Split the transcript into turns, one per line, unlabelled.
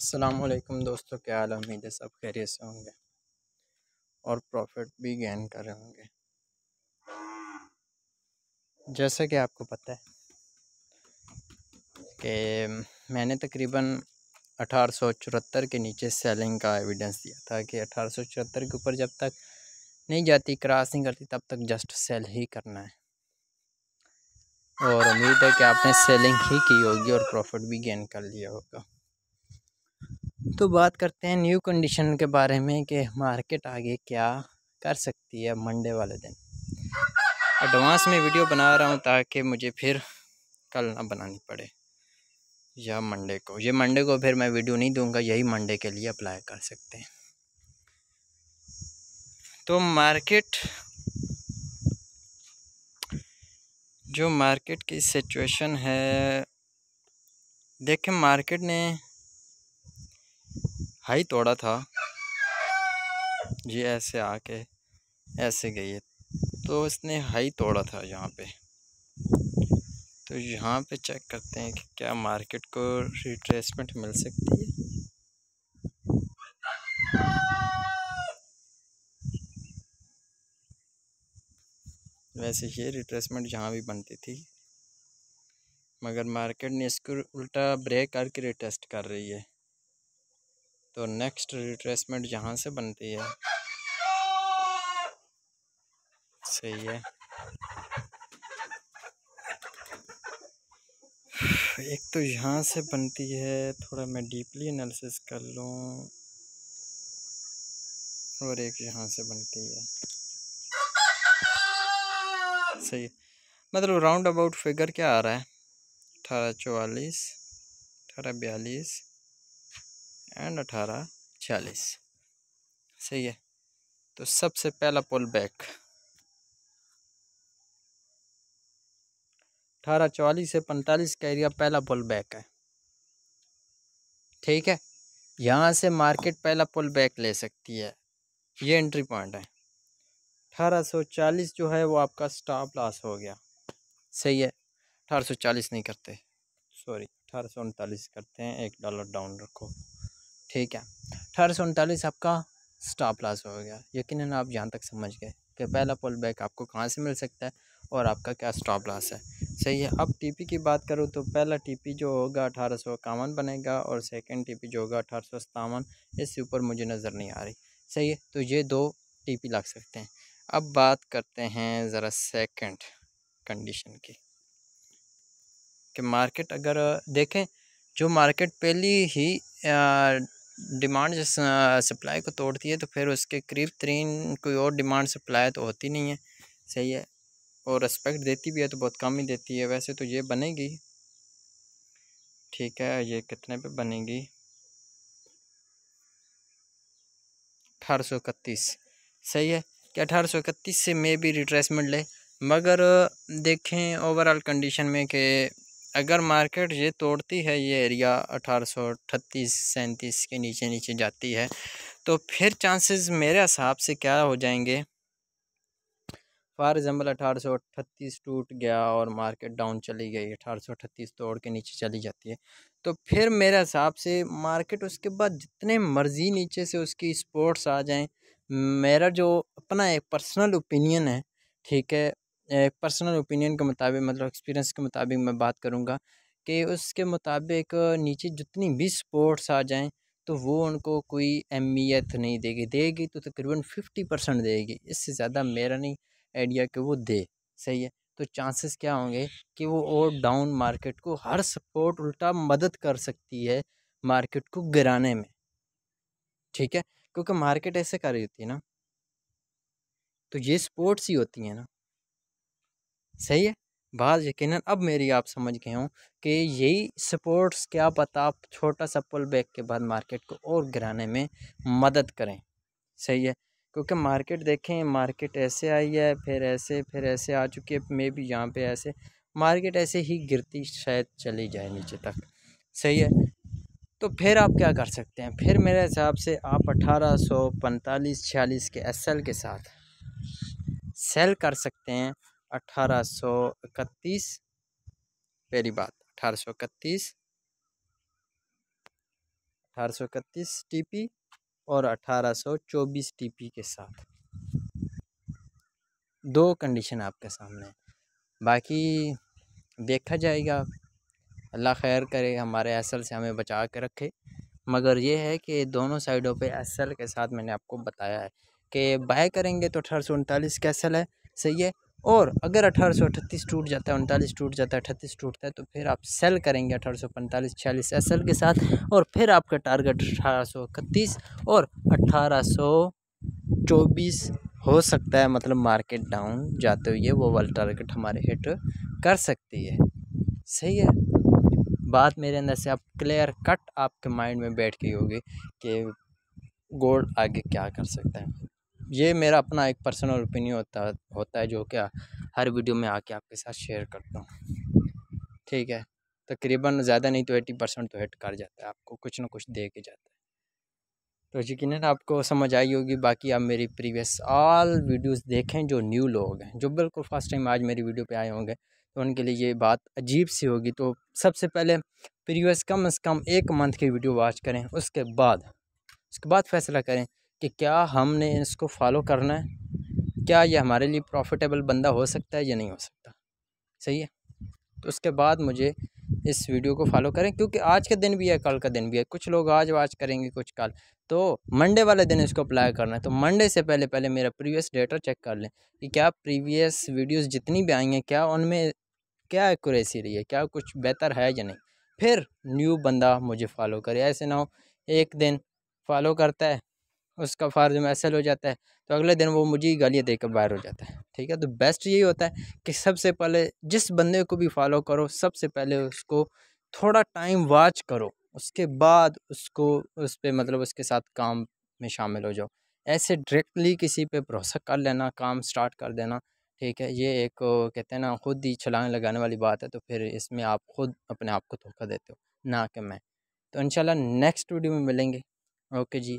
असलकम दोस्तों क्या हाल उम्मीद है सब खैरियत से होंगे और प्रॉफिट भी गेन कर रहे होंगे जैसा कि आपको पता है कि मैंने तकरीबन अठारह के नीचे सेलिंग का एविडेंस दिया था कि अठारह के ऊपर जब तक नहीं जाती क्रॉस नहीं करती तब तक जस्ट सेल ही करना है और उम्मीद है कि आपने सेलिंग ही की होगी और प्रॉफिट भी गेन कर लिया होगा तो बात करते हैं न्यू कंडीशन के बारे में कि मार्केट आगे क्या कर सकती है मंडे वाले दिन एडवांस में वीडियो बना रहा हूँ ताकि मुझे फिर कल ना बनानी पड़े या मंडे को ये मंडे को फिर मैं वीडियो नहीं दूंगा यही मंडे के लिए अप्लाई कर सकते हैं तो मार्केट जो मार्केट की सिचुएशन है देखें मार्केट ने हाई तोड़ा था ये ऐसे आके ऐसे गई है तो इसने हाई तोड़ा था यहाँ पे तो यहाँ पे चेक करते हैं कि क्या मार्केट को रिट्रेसमेंट मिल सकती है वैसे ये रिट्रेसमेंट जहाँ भी बनती थी मगर मार्केट ने इसको उल्टा ब्रेक करके रिटेस्ट कर रही है तो नेक्स्ट रिट्रेसमेंट यहाँ से बनती है सही है एक तो यहाँ से बनती है थोड़ा मैं डीपली एनालिसिस कर लूँ और एक यहाँ से बनती है सही मतलब राउंड अबाउट फिगर क्या आ रहा है अठारह चौवालीस अठारह बयालीस एंड अठारह चालीस सही है तो सबसे पहला पुल बैक अठारह चौवालीस से पैंतालीस का एरिया पहला पुल बैक है ठीक है यहाँ से मार्केट पहला पुल बैक ले सकती है ये एंट्री पॉइंट है अठारह सौ चालीस जो है वो आपका स्टॉप लॉस हो गया सही है अठारह सौ चालीस नहीं करते सॉरी अठारह सौ उनतालीस करते हैं एक डॉलर डाउन रखो ठीक है अठारह सौ उनतालीस आपका स्टॉप लॉस हो गया यकीन आप जहाँ तक समझ गए कि पहला पुल बैक आपको कहाँ से मिल सकता है और आपका क्या स्टॉप लॉस है सही है अब टीपी की बात करूँ तो पहला टीपी जो होगा अठारह सौ इक्यावन बनेगा और सेकंड टीपी जो होगा अठारह सौ सतावन इससे ऊपर मुझे नज़र नहीं आ रही सही है तो ये दो टीपी लग सकते हैं अब बात करते हैं ज़रा सेकंड कंडीशन की कि मार्केट अगर देखें जो मार्केट पहली ही डिमांड जिस सप्लाई को तोड़ती है तो फिर उसके करीब तरीन कोई और डिमांड सप्लाई तो होती नहीं है सही है और रेस्पेक्ट देती भी है तो बहुत कम ही देती है वैसे तो ये बनेगी ठीक है ये कितने पे बनेगी अठारह सौ इकतीस सही है कि अठारह सौ इकतीस से मे भी रिट्रेसमेंट ले मगर देखें ओवरऑल कंडीशन में कि अगर मार्केट ये तोड़ती है ये एरिया अठारह सौ सैंतीस के नीचे नीचे जाती है तो फिर चांसेस मेरे हिसाब से क्या हो जाएंगे फॉर एग्ज़ाम्पल अठारह सौ टूट गया और मार्केट डाउन चली गई अठारह सौ तोड़ के नीचे चली जाती है तो फिर मेरे हिसाब से मार्केट उसके बाद जितने मर्ज़ी नीचे से उसकी स्पोर्ट्स आ जाएं मेरा जो अपना एक पर्सनल ओपिनियन है ठीक है पर्सनल ओपिनियन के मुताबिक मतलब एक्सपीरियंस के मुताबिक मैं बात करूँगा कि उसके मुताबिक नीचे जितनी भी स्पोर्ट्स आ जाएँ तो वो उनको कोई अहमियत नहीं देगी देगी तो तकरीबन फिफ्टी परसेंट देगी इससे ज़्यादा मेरा नहीं आइडिया कि वो दे सही है तो चांसेस क्या होंगे कि वो और डाउन मार्केट को हर सपोर्ट उल्टा मदद कर सकती है मार्केट को गिराने में ठीक है क्योंकि मार्केट ऐसे कर रही होती है ना तो ये स्पोर्ट्स ही होती हैं ना सही है बात यकीन अब मेरी आप समझ गए हों कि यही सपोर्ट्स क्या पता आप छोटा सा पुल बैक के बाद मार्केट को और गिराने में मदद करें सही है क्योंकि मार्केट देखें मार्केट ऐसे आई है फिर ऐसे फिर ऐसे आ चुकी है मे भी यहाँ पे ऐसे मार्केट ऐसे ही गिरती शायद चली जाए नीचे तक सही है तो फिर आप क्या कर सकते हैं फिर मेरे हिसाब से आप अठारह सौ पैंतालीस छियालीस के एस के साथ सेल कर सकते हैं अठारह सौ इकतीस पहली बात अठारह सौ इकतीस अठारह सौ इकतीस टीपी और अठारह सौ चौबीस टीपी के साथ दो कंडीशन आपके सामने बाकी देखा जाएगा अल्लाह खैर करे हमारे असल से हमें बचा के रखे मगर ये है कि दोनों साइडों पे असल के साथ मैंने आपको बताया है कि बाय करेंगे तो अठारह सौ उनतालीस का असल है सही है और अगर अठारह टूट जाता है उनतालीस टूट जाता है अट्ठतीस टूटता है तो फिर आप सेल करेंगे अठारह सौ पैंतालीस छियालीस एस एल के साथ और फिर आपका टारगेट अठारह सौ इकतीस और अठारह सौ चौबीस हो सकता है मतलब मार्केट डाउन जाते हुए वो वाला टारगेट हमारे हिट कर सकती है सही है बात मेरे अंदर से आप क्लियर कट आपके माइंड में बैठ गई होगी कि गोल्ड आगे क्या कर सकता है ये मेरा अपना एक पर्सनल ओपिनियन होता होता है जो क्या हर वीडियो में आके आपके साथ शेयर करता हूँ ठीक है तकरीबन ज़्यादा नहीं तो एटी परसेंट तो हिट कर जाता है आपको कुछ ना कुछ दे के जाता है तो यकीन आपको समझ आई होगी बाकी आप मेरी प्रीवियस ऑल वीडियोस देखें जो न्यू लोग हैं जो बिल्कुल फर्स्ट टाइम आज मेरी वीडियो पे आए होंगे तो उनके लिए ये बात अजीब सी होगी तो सबसे पहले प्रीवियस कम अज़ कम एक मंथ की वीडियो वॉच करें उसके बाद उसके बाद फैसला करें कि क्या हमने इसको फॉलो करना है क्या ये हमारे लिए प्रॉफिटेबल बंदा हो सकता है या नहीं हो सकता सही है तो उसके बाद मुझे इस वीडियो को फॉलो करें क्योंकि आज का दिन भी है कल का दिन भी है कुछ लोग आज वाच करेंगे कुछ कल तो मंडे वाले दिन इसको अप्लाई करना है तो मंडे से पहले पहले मेरा प्रीवियस डेटा चेक कर लें कि क्या प्रीवियस वीडियोस जितनी भी आई हैं क्या उनमें क्या एक्यूरेसी रही है क्या कुछ बेहतर है या नहीं फिर न्यू बंदा मुझे फॉलो करे ऐसे ना हो एक दिन फॉलो करता है उसका फ़र्ज मैसल हो जाता है तो अगले दिन वो मुझे ही गालियाँ देकर बाहर हो जाता है ठीक है तो बेस्ट यही होता है कि सबसे पहले जिस बंदे को भी फॉलो करो सबसे पहले उसको थोड़ा टाइम वॉच करो उसके बाद उसको उस पर मतलब उसके साथ काम में शामिल हो जाओ ऐसे डायरेक्टली किसी पे भरोसा कर लेना काम स्टार्ट कर देना ठीक है ये एक कहते हैं ना खुद ही छलांग लगाने वाली बात है तो फिर इसमें आप खुद अपने आप को धोखा देते हो ना कि मैं तो इंशाल्लाह नेक्स्ट वीडियो में मिलेंगे ओके जी